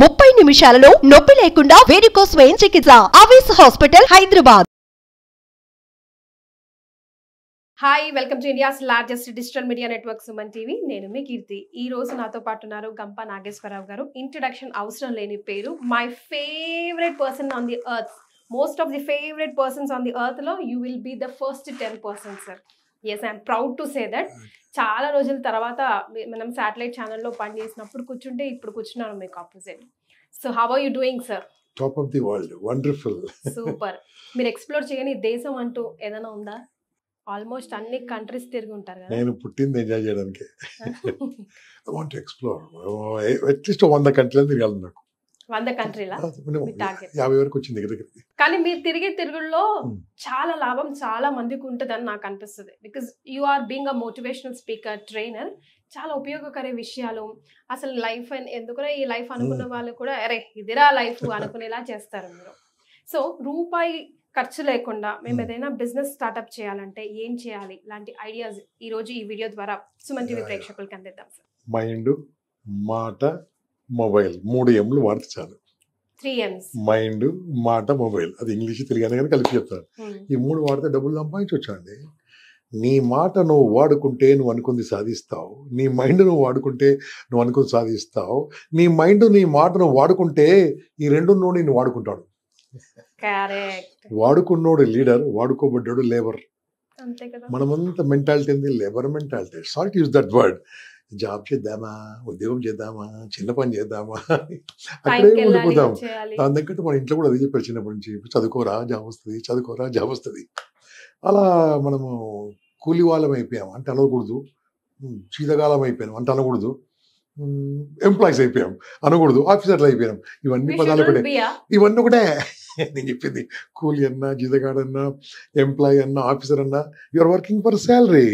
ముప్పై నిమిషాలలో నొప్పి లేకుండా వేడికోస్ స్వయం చికిత్స ఆవేస్ hospital Hyderabad hi welcome to India's largest digital media network Suman TV నేను మీ కీర్తి ఈ రోజు నాతో పాటు ఉన్నారు గంప నాగేశ్వరరావు గారు ఇంట్రొడక్షన్ అవసరం లేని పేరు my favourite person on the earth most of the favourite persons on the earth లో you will be the first ten person sir yes I'm proud to say that చాలా రోజుల తర్వాత మనం శాటిలైట్ ఛానల్లో పని చేసినప్పుడు కూర్చుంటే ఇప్పుడు కూర్చున్నాను మీకు opposite so how are you doing sir top of the world wonderful super మీరు ఎక్స్ప్లోర్ చేయని దేశం అంటూ ఏదైనా ఉందా ఆల్మోస్ట్ అన్ని కంట్రీస్ తిరిగి ఉంటారు కదా నేను పుట్టింది ఎంజాయ్ చేయడానికి ఐ వాంట్ ఎక్స్ప్లోర్ అట్లీస్ట్ వంద కంట్రీలు తిరగాలి నాకు వంద కంట్రీలా కానీ మీరు తిరిగే తిరుగుల్లో చాలా లాభం చాలా మందికి ఉంటుందని నాకు అనిపిస్తుంది because you are being a motivational speaker trainer చాలా ఉపయోగకరే విషయాలు అసలు లైఫ్ ఎందుకు ఈ లైఫ్ అనుకున్న వాళ్ళు కూడా అరే ఇదిరా లైఫ్ అనుకునేలా చేస్తారు మీరు సో రూపాయి ఖర్చు లేకుండా మేము ఏదైనా బిజినెస్ స్టార్ట్అప్ చేయాలంటే ఏం చేయాలి ఇలాంటి ఐడియాస్ ఈరోజు ఈ వీడియో ద్వారా సుమన్ టీవీ ప్రేక్షకులకి అందిద్దాం సార్ మైండ్ మాట మొబైల్ మూడు ఎంలు వాడితే చాలు మైండ్ మాట మొబైల్ అది ఇంగ్లీష్ తెలియని కానీ కలిపి చెప్తాను ఈ మూడు వాడితే డబ్బులు సంపాదించవచ్చు అండి నీ మాట నువ్వు వాడుకుంటే నువ్వు అనుకుంది సాధిస్తావు నీ మైండ్ నువ్వు వాడుకుంటే నువ్వు అనుకుంది సాధిస్తావు నీ మైండ్ నీ మాటను వాడుకుంటే ఈ రెండు నువ్వు నేను వాడుకుంటాడు వాడుకున్నోడు లీడర్ వాడుకోబడ్డాడు లేబర్ మనమంతా mentality labour mentality sorry use that word job చేద్దామా ఉద్యోగం చేద్దామా చిన్న పని చేద్దామా అక్కడే ఉండిపోతాం దాని దగ్గర మన ఇంట్లో కూడా అది చెప్పారు చిన్నప్పటి నుంచి చదువుకోరా జాబ్ వస్తుంది చదువుకోరా జాబ్ వస్తుంది అలా మనము కూలి వాళ్ళం అయిపోయాం అంటే అనకూడదు శీతకాలం అయిపోయాం అంటే అనకూడదు ఎంప్లాయీస్ అయిపోయాం అనకూడదు ఆఫీసర్లు అయిపోయాం ఇవన్నీ పదాలు ఒకటే ఇవన్నీ ఒకటే నేను చెప్పింది కూలి అన్నా జీతగాడన్నా ఎంప్లాయీ అన్నా ఆఫీసర్ అన్నా you are working for salary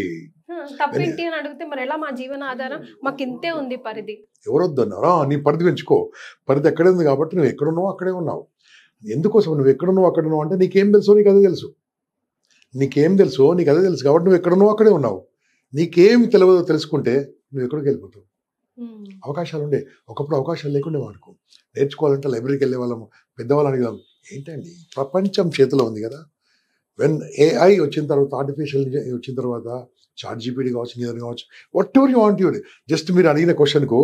తప్పేంటి అని అడిగితే మరి ఎలా మా జీవన ఆధారం మాకు ఇంతే ఉంది పరిధి ఎవరొద్దన్నారా నీ పరిధి పెంచుకో పరిధి ఎక్కడే ఉంది కాబట్టి నువ్వు ఎక్కడున్నావు అక్కడే ఉన్నావు ఎందుకోసం నువ్వు ఎక్కడున్నావు అక్కడ ఉన్నావు అంటే నీకేం తెలుసో నీకు అదే తెలుసు నీకేం తెలుసో నీకు అదే తెలుసు కాబట్టి నువ్వు ఎక్కడున్నావు అక్కడే ఉన్నావు నీకేం తెలియదో తెలుసుకుంటే నువ్వు ఎక్కడికి వెళ్ళిపోతావు అవకాశాలు ఉండే ఒకప్పుడు అవకాశాలు లేకుండా వాడుకో నేర్చుకోవాలంటే లైబ్రరీకి వెళ్ళే వాళ్ళము పెద్దవాళ్ళు వాళ్ళం ఏంటండి ప్రపంచం చేతిలో ఉంది కదా వెన్ ఏఐ వచ్చిన తర్వాత ఆర్టిఫిషియల్ వచ్చిన తర్వాత చార్ట్ జీపీటీ కావచ్చు ఏదైనా కావచ్చు whatever you want you're just మీరు అడిగిన క్వశ్చన్కు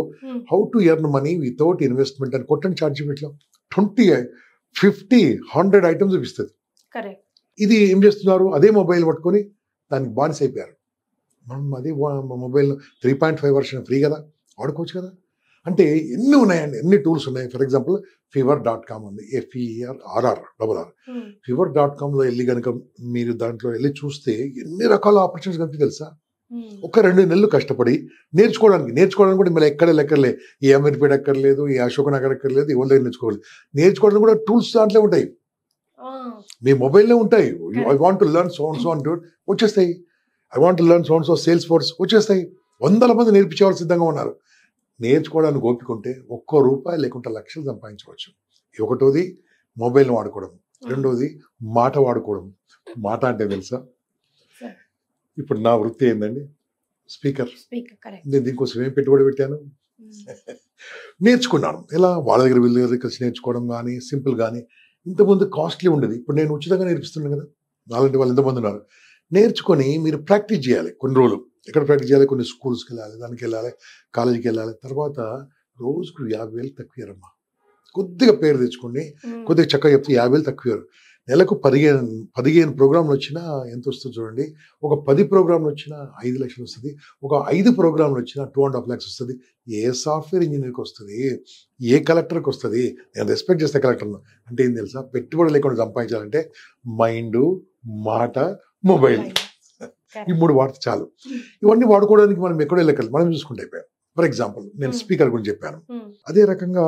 how to earn money without investment అని కొట్టండి చార్ట్ జీపీటీలో ట్వంటీ ఫిఫ్టీ హండ్రెడ్ ఐటమ్స్ చూపిస్తుంది ఇది ఏం చేస్తున్నారు అదే మొబైల్ పట్టుకొని దానికి అయిపోయారు మనం అదే mobile three point five version free కదా వాడుకోవచ్చు కదా అంటే ఎన్ని ఉన్నాయండి ఎన్ని టూల్స్ ఉన్నాయి for example fever dot com ఉంది F E R R R double R fever dot కామ్లో వెళ్ళి కనుక మీరు దాంట్లో వెళ్ళి చూస్తే ఎన్ని రకాల ఆపర్చునిటీస్ కనుక తెలుసా hmm. ఒక రెండు నెలలు కష్టపడి నేర్చుకోవడానికి నేర్చుకోవడానికి కూడా మళ్ళీ ఎక్కడ లెక్కర్లే ఏ అమీర్పేట ఎక్కర్లేదు ఏ అశోక్ నగర్ ఎక్కర్లేదు ఎవరి దగ్గర నేర్చుకోవాలి నేర్చుకోవడానికి కూడా టూల్స్ దాంట్లో ఉంటాయి మీ మొబైల్లో ఉంటాయి I want to learn sounds on వచ్చేస్తాయి I want to learn sounds of sales force వచ్చేస్తాయి వందల మంది నేర్పించేవాళ్ళు సిద్ధంగా ఉన్నారు నేర్చుకోవడానికి ఓపిక ఉంటే ఒక్కో రూపాయి లేకుండా లక్షలు సంపాదించవచ్చు ఒకటోది మొబైల్ వాడుకోవడం రెండోది మాట వాడుకోవడం మాట అంటే తెలుసా ఇప్పుడు నా వృత్తి ఏందండి స్పీకర్ నేను దీనికోసం ఏం పెట్టుబడి పెట్టాను నేర్చుకున్నాను ఇలా వాళ్ళ దగ్గర వీళ్ళ దగ్గర కలిసి నేర్చుకోవడం కానీ సింపుల్ కానీ ఇంతకుముందు కాస్ట్లీ ఉండేది ఇప్పుడు నేను ఉచితంగా నేర్పిస్తున్నాను కదా నాలుగు వాళ్ళు ఎంతమంది ఉన్నారు నేర్చుకొని మీరు ప్రాక్టీస్ చేయాలి కొన్ని రోజులు ఎక్కడ ప్రాక్టీస్ చేయాలి కొన్ని స్కూల్స్కి వెళ్ళాలి దానికి వెళ్ళాలి కాలేజీకి వెళ్ళాలి తర్వాత రోజుకు యాభై వేలు తక్కువరమ్మా కొద్దిగా పేరు తెచ్చుకోండి కొద్దిగా చక్కగా చెప్తే యాభై వేలు తక్కువ నెలకు పదిహేను పదిహేను ప్రోగ్రాంలు వచ్చినా ఎంత వస్తుంది చూడండి ఒక పది ప్రోగ్రాంలు వచ్చినా ఐదు లక్షలు వస్తుంది ఒక ఐదు ప్రోగ్రాంలు వచ్చినా టూ అండ్ హాఫ్ ల్యాక్స్ వస్తుంది ఏ సాఫ్ట్వేర్ ఇంజనీర్కి వస్తుంది ఏ కలెక్టర్కి వస్తుంది నేను రెస్పెక్ట్ చేస్తే కలెక్టర్ను అంటే ఏం తెలుసా పెట్టుబడి లేకుండా సంపాదించాలంటే మైండ్ మాట మొబైల్ ఈ మూడు వాడితే చాలు ఇవన్నీ వాడుకోవడానికి మనం ఎక్కడో లెక్కలు మనం చూసుకుంటే అయిపోయాం ఫర్ ఎగ్జాంపుల్ నేను స్పీకర్ గురించి చెప్పాను అదే రకంగా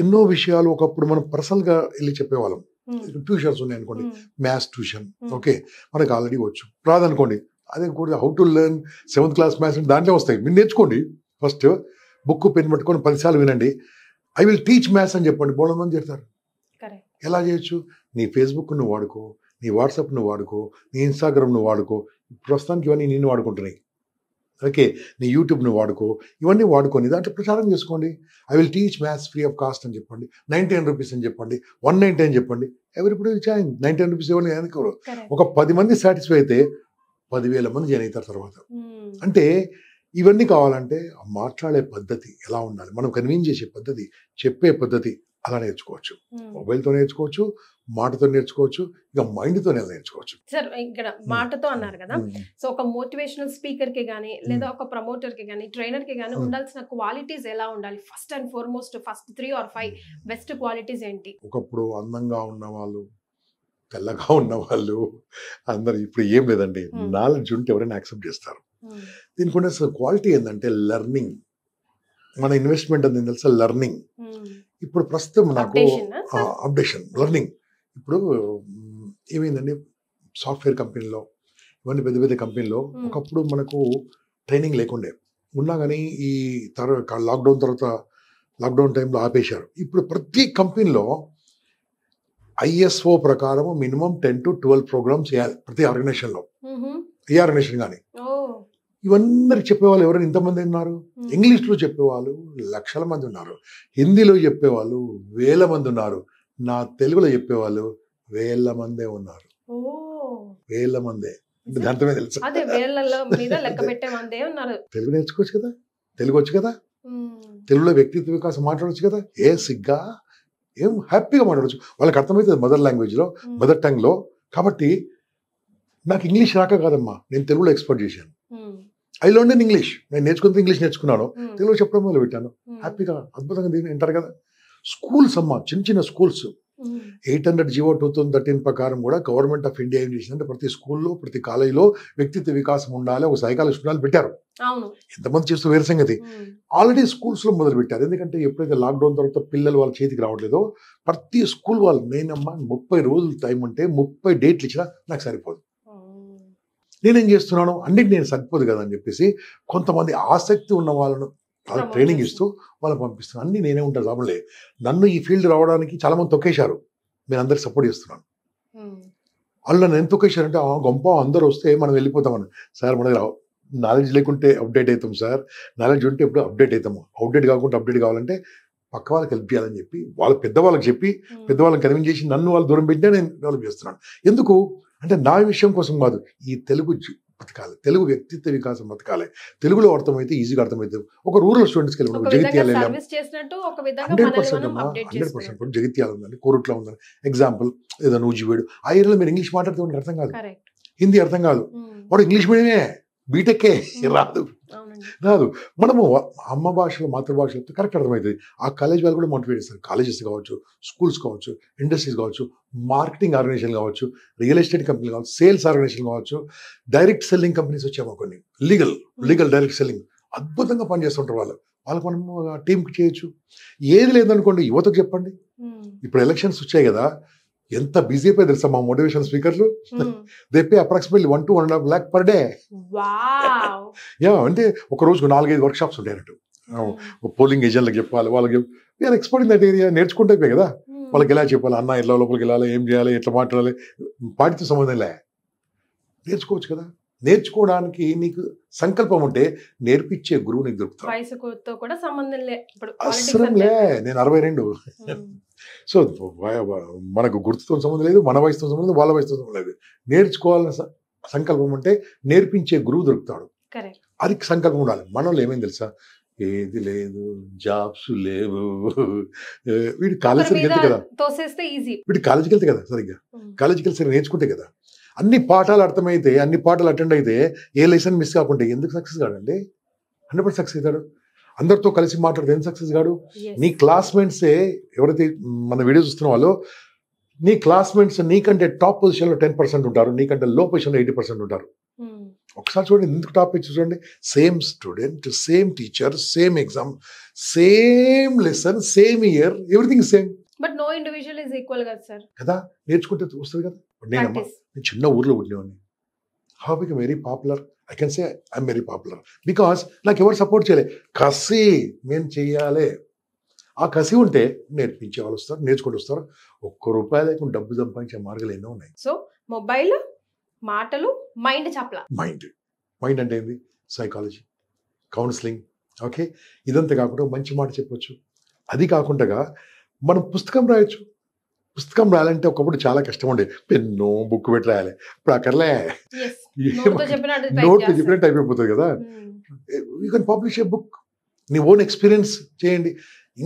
ఎన్నో విషయాలు ఒకప్పుడు మనం పర్సనల్గా వెళ్ళి చెప్పేవాళ్ళం ట్యూషన్స్ ఉన్నాయి అనుకోండి మ్యాథ్స్ ట్యూషన్ ఓకే మనకు ఆల్రెడీ వచ్చు రాదనుకోండి అదే కూడా how to learn seventh class maths దాంట్లో వస్తాయి మీరు నేర్చుకోండి ఫస్ట్ బుక్ పెన్ పట్టుకొని పదిసార్లు వినండి ఐ విల్ టీచ్ మ్యాథ్స్ అని చెప్పండి బోళ మంది చెప్తారు ఎలా చేయొచ్చు నీ ఫేస్బుక్ నువ్వు వాడుకో నీ వాట్సాప్ను వాడుకో నీ ఇన్స్టాగ్రామ్ను వాడుకో ప్రస్తుతానికి ఇవన్నీ నేను వాడుకుంటున్నాయి ఓకే నీ యూట్యూబ్ను వాడుకో ఇవన్నీ వాడుకోని దాంట్లో ప్రచారం చేసుకోండి I will teach maths free of cost అని చెప్పండి నైన్టీ నైన్ రూపీస్ అని చెప్పండి వన్ నైన్టీ అని చెప్పండి ఎవరిప్పుడు జాయిన్ నైన్టీ నైన్ రూపీస్ ఎవరు ఎందుకు ఒక పది మంది సాటిస్ఫై అయితే పదివేల మంది జాయిన్ అవుతారు తర్వాత hmm. అంటే ఇవన్నీ కావాలంటే మాట్లాడే పద్ధతి ఎలా ఉండాలి మనం కన్వీన్ చేసే పద్ధతి చెప్పే పద్ధతి అలా నేర్చుకోవచ్చు మొబైల్తో hmm. నేర్చుకోవచ్చు మాటతో నేర్చుకోవచ్చు ఇంకా మైండ్తో నేర్చుకోవచ్చు సార్ ఇక్కడ మాటతో అన్నారు కదా సో ఒక మోటివేషనల్ స్పీకర్ కి కానీ లేదా ఒక ప్రమోటర్ కి కానీ ట్రైనర్ కి కానీ ఉండాల్సిన క్వాలిటీస్ ఎలా ఉండాలి first and foremost first three or five best qualities ఏంటి ఒకప్పుడు అందంగా ఉన్న వాళ్ళు తెల్లగా ఉన్న వాళ్ళు అందరు ఇప్పుడు ఏం లేదండి నాలెడ్జ్ ఉంటే ఎవరైనా యాక్సెప్ట్ చేస్తారు దీనికి ఉన్న క్వాలిటీ ఏంటంటే లెర్నింగ్ మన ఇన్వెస్ట్మెంట్ అని తెలుసా లెర్నింగ్ ఇప్పుడు ప్రస్తుతం నాకు అప్డేషన్ లెర్నింగ్ ఇప్పుడు ఏమైందండి సాఫ్ట్వేర్ కంపెనీలో ఇవన్నీ పెద్ద పెద్ద కంపెనీలో ఒకప్పుడు మనకు ట్రైనింగ్ లేకుండే ఉన్నా కానీ ఈ తర్వాత లాక్డౌన్ తర్వాత లాక్డౌన్ టైంలో ఆపేశారు ఇప్పుడు ప్రతి కంపెనీలో ఐఎస్ఓ ప్రకారం minimum ten to twelve programmes ప్రతి ఆర్గనైజేషన్లో ఏ ఆర్గనైజేషన్ కానీ ఇవన్నీ చెప్పేవాళ్ళు ఎవరైనా ఇంతమంది ఉన్నారు ఇంగ్లీష్లో చెప్పేవాళ్ళు లక్షల మంది ఉన్నారు హిందీలో చెప్పేవాళ్ళు వేల మంది ఉన్నారు నా తెలుగులో చెప్పేవాళ్ళు వేల మందే ఉన్నారు వేల మందే అంటే తెలుసు తెలుగు నేర్చుకోవచ్చు కదా తెలుగు వచ్చు కదా తెలుగులో వ్యక్తిత్వ వికాసం మాట్లాడవచ్చు కదా ఏ సిగ్గా ఏం హ్యాపీగా మాట్లాడచ్చు వాళ్ళకి అర్థమవుతుంది మదర్ లాంగ్వేజ్లో మదర్ టంగ్లో కాబట్టి నాకు ఇంగ్లీష్ రాక కాదమ్మా నేను తెలుగులో ఎక్స్పర్ట్ చేశాను ఐ లోన్ ఇంగ్లీష్ నేను నేర్చుకుంటే ఇంగ్లీష్ నేర్చుకున్నాను తెలుగు చెప్పడం మొదలు పెట్టాను హ్యాపీగా అద్భుతంగా దీన్ని అంటారు కదా స్కూల్స్ అమ్మ చిన్న చిన్న schools eight hundred GO two thousand thirteen ప్రకారం కూడా గవర్నమెంట్ ఆఫ్ ఇండియా ఏం చేసిందంటే ప్రతి స్కూల్లో ప్రతి కాలేజీలో వ్యక్తిత్వ వికాసం ఉండాలి ఒక సైకాలజీ ఉండాలి పెట్టారు ఎంతమంది చేస్తూ వేరే సంగతి ఆల్రెడీ స్కూల్స్లో మొదలు పెట్టారు ఎందుకంటే ఎప్పుడైతే లాక్డౌన్ తర్వాత పిల్లలు వాళ్ళ చేతికి రావట్లేదో ప్రతి స్కూల్ వాళ్ళు అమ్మా ముప్పై రోజులు టైం ఉంటే ముప్పై డేట్లు ఇచ్చినా నాకు సరిపోదు నేనేం చేస్తున్నాను అన్నిటి నేను సరిపోదు కదా అని చెప్పేసి కొంతమంది ఆసక్తి ఉన్న వాళ్ళను వాళ్ళకి ట్రైనింగ్ ఇస్తూ వాళ్ళకి పంపిస్తున్నాను అన్నీ నేనే ఉంటాను లాభంలే నన్ను ఈ ఫీల్డ్ రావడానికి చాలా మంది తొక్కేశారు నేను అందరికి సపోర్ట్ చేస్తున్నాను వాళ్ళు నన్ను ఎంత తొక్కేశారంటే గొప్ప అందరూ వస్తే మనం వెళ్ళిపోతామని సార్ మన దగ్గర నాలెడ్జ్ లేకుంటే అప్డేట్ అవుతాం సార్ నాలెడ్జ్ ఉంటే ఇప్పుడు అప్డేట్ అవుతాము అప్డేట్ కాకుండా అప్డేట్ కావాలంటే పక్క వాళ్ళకి హెల్ప్ చేయాలని చెప్పి వాళ్ళ పెద్దవాళ్ళకి చెప్పి పెద్దవాళ్ళని కన్విన్స్ చేసి నన్ను వాళ్ళు దూరం పెట్టినా నేను డెవలప్ చేస్తున్నాను ఎందుకు అంటే నా విషయం కోసం కాదు ఈ తెలుగు పథకాలు తెలుగు వ్యక్తిత్వ వికాసం పథకాలే తెలుగులో అర్థమైతే ఈజీగా అర్థమైతే ఒక రూరల్ స్టూడెంట్స్కి వెళ్ళినప్పుడు జగిత్యాల హండ్రెడ్ పర్సెంట్ అమ్మా హండ్రెడ్ పర్సెంట్ జగిత్యాల ఉందండి కోరుట్లో ఉందని ఎగ్జాంపుల్ ఏదో నూజివేడు ఆ ఏరియాలో మీరు ఇంగ్లీష్ మాట్లాడితే అర్థం కాదు హిందీ అర్థం కాదు వాడు ఇంగ్లీష్ మీడియమే బీటెక్కే రాదు కాదు మనము అమ్మ భాషలో మాతృభాష కరెక్ట్ అర్థమవుతుంది ఆ కాలేజ్ వాళ్ళు కూడా మోటివేట్ చేస్తారు కాలేజెస్ కావచ్చు స్కూల్స్ కావచ్చు ఇండస్ట్రీస్ కావచ్చు మార్కెటింగ్ ఆర్గనైజేషన్ కావచ్చు రియల్ ఎస్టేట్ కంపెనీ కావచ్చు సేల్స్ ఆర్గనైజేషన్ కావచ్చు డైరెక్ట్ సెల్లింగ్ కంపెనీస్ వచ్చాము కొన్ని లీగల్ లీగల్ డైరెక్ట్ సెల్లింగ్ అద్భుతంగా పనిచేస్తుంటారు వాళ్ళు వాళ్ళకి మనం టీంకి చేయొచ్చు ఏది లేదనుకోండి యువతకు చెప్పండి hmm. ఇప్పుడు ఎలక్షన్స్ వచ్చాయి కదా ఎంత బిజీ అయిపోయింది తెలుసా మా మోటివేషన్ స్పీకర్లు they pay approximately one to one and half lakh per day yeah అంటే ఒక రోజుకు నాలుగైదు వర్క్ షాప్స్ ఉండేనట్టు పోలింగ్ ఏజెంట్లకు చెప్పాలి వాళ్ళకి we are expert in that area నేర్చుకుంటే కదా వాళ్ళకి ఎలా చెప్పాలి అన్న ఎట్లా లోపలికి వెళ్ళాలి ఏం చేయాలి ఎట్లా మాట్లాడాలి పాటితో సంబంధం లే నేర్చుకోవచ్చు కదా నేర్చుకోవడానికి నీకు సంకల్పం ఉంటే నేర్పించే గురువు నీకు దొరుకుతాడు కూడా లే నేను అరవై రెండు సో మనకు గుర్తుతో సంబంధం లేదు మన వయసుతో సంబంధం లేదు వాళ్ళ వయసుతో సంబంధం లేదు నేర్చుకోవాలని సంకల్పం ఉంటే నేర్పించే గురువు దొరుకుతాడు అది సంకల్పం ఉండాలి వాళ్ళు ఏమైంది తెలుసా ఏది లేదు జాబ్స్ లేవు వీడు కాలేజీకి వెళ్తే కదా వీడు కాలేజీకి వెళ్తే కదా సరిగ్గా కాలేజీకి వెళ్తే నేర్చుకుంటే కదా అన్ని పాఠాలు అర్థమైతే అన్ని పాఠాలు అటెండ్ అయితే ఏ లెసన్ మిస్ కాకుండా ఎందుకు సక్సెస్ కాడండి హండ్రెడ్ సక్సెస్ అవుతాడు అందరితో కలిసి మాట్లాడితే ఎందుకు సక్సెస్ కాడు నీ క్లాస్మేట్సే ఎవరైతే మన వీడియో చూస్తున్న వాళ్ళు నీ క్లాస్మేట్స్ నీకంటే టాప్ పొజిషన్లో టెన్ పర్సెంట్ ఉంటారు నీకంటే లో పొజిషన్లో ఎయిటీ పర్సెంట్ ఉంటారు hmm. ఒకసారి చూడండి ఎందుకు టాపిక్ చూడండి same student same teacher same exam same lesson same year everything same but no individual equal కదా సార్ కదా నేర్చుకుంటే వస్తుంది కదా నేనమ్మా నేను చిన్న ఊర్లో ఉండేవాడిని how become very popular I can say I'm very popular because నాకు ఎవరు సపోర్ట్ చేయలే కసి నేను చేయాలి ఆ కసి ఉంటే నేర్పించే వాళ్ళు వస్తారు నేర్చుకుంటూ వస్తారు ఒక్క రూపాయి లేకుండా డబ్బు సంపాదించే మార్గాలు ఎన్నో ఉన్నాయి సో మొబైల్ మాటలు మైండ్ చప్పల మైండ్ మైండ్ అంటే ఏంది సైకాలజీ కౌన్సిలింగ్ ఓకే ఇదంతా కాకుండా మంచి మాట చెప్పొచ్చు అది కాకుండా మనం పుస్తకం రాయొచ్చు పుస్తకం రాయాలంటే ఒకప్పుడు చాలా కష్టం ఉండే పెన్ను బుక్ పెట్టి రాయాలి ఇప్పుడు అక్కర్లే నోట్ చెప్పినట్టు అయిపోతుంది కదా you can publish a book నీ ఓన్ ఎక్స్పీరియన్స్ చేయండి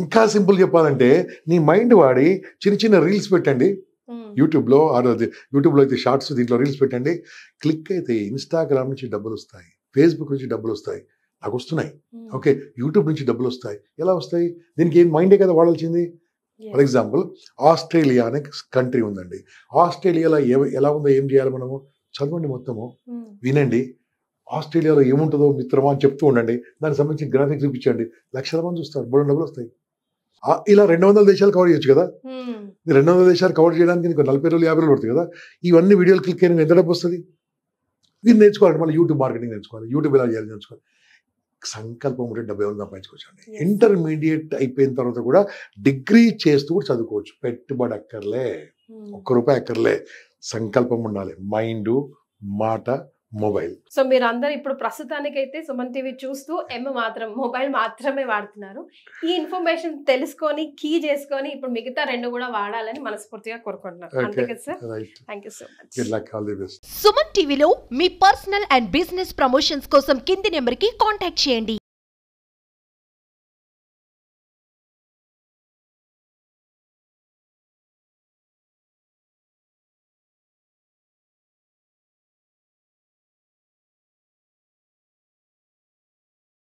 ఇంకా సింపుల్ చెప్పాలంటే నీ మైండ్ వాడి చిన్న చిన్న రీల్స్ పెట్టండి hmm. యూట్యూబ్లో ఆర్ యూట్యూబ్లో అయితే షార్ట్స్ దీంట్లో రీల్స్ పెట్టండి క్లిక్ అయితే ఇన్స్టాగ్రామ్ నుంచి డబ్బులు వస్తాయి ఫేస్బుక్ నుంచి డబ్బులు వస్తాయి నాకు వస్తున్నాయి hmm. ఓకే యూట్యూబ్ నుంచి డబ్బులు వస్తాయి ఎలా వస్తాయి దీనికి ఏం మైండే కదా వాడాల్సింది ఫర్ ఎగ్జాంపుల్ ఆస్ట్రేలియా అనే కంట్రీ ఉందండి ఆస్ట్రేలియాలో ఎలా ఉందో ఏం చేయాలి మనము చదవండి మొత్తము hmm. వినండి ఆస్ట్రేలియాలో ఏముంటుందో మిత్రమా అని చెప్తూ ఉండండి దానికి సంబంధించి గ్రాఫిక్స్ చూపించండి లక్షల మంది చూస్తారు మూడు డబ్బులు వస్తాయి ఇలా రెండు వందల దేశాలు కవర్ చేయొచ్చు కదా hmm. రెండు వందల దేశాలు కవర్ చేయడానికి నీకు నలభై రోజులు యాభై రోజులు పడుతుంది కదా ఇవన్నీ వీడియోలు క్లిక్ అయినా ఎంత డబ్బు వస్తుంది ఇది నేర్చుకోవాలి మళ్ళీ యూట్యూబ్ మార్కెటింగ్ నేర్చుకోవాలి యూట్యూబ్ ఎలా చేయాలి నేర్చుకోవాలి సంకల్పం ఉంటే డెబ్బై వేలు సంపాదించుకోవచ్చండి ఇంటర్మీడియట్ అయిపోయిన తర్వాత కూడా డిగ్రీ చేస్తూ కూడా చదువుకోవచ్చు పెట్టుబడి అక్కర్లే hmm. ఒక్క రూపాయి అక్కర్లే సంకల్పం ఉండాలి మైండ్ మాట మొబైల్ సో మీరు అందరు ఇప్పుడు ప్రస్తుతానికి అయితే సుమన్ టీవీ చూస్తూ ఎమ్ మాత్రం మొబైల్ మాత్రమే వాడుతున్నారు ఈ ఇన్ఫర్మేషన్ తెలుసుకొని కీ చేసుకొని ఇప్పుడు మిగతా రెండు కూడా వాడాలని మనస్ఫూర్తిగా కోరుకుంటున్నారు అంతే సార్ థ్యాంక్ యూ సుమన్ టీవీలో మీ పర్సనల్ అండ్ బిజినెస్ ప్రమోషన్స్ కోసం కింది నెంబర్ కి కాంటాక్ట్ చేయండి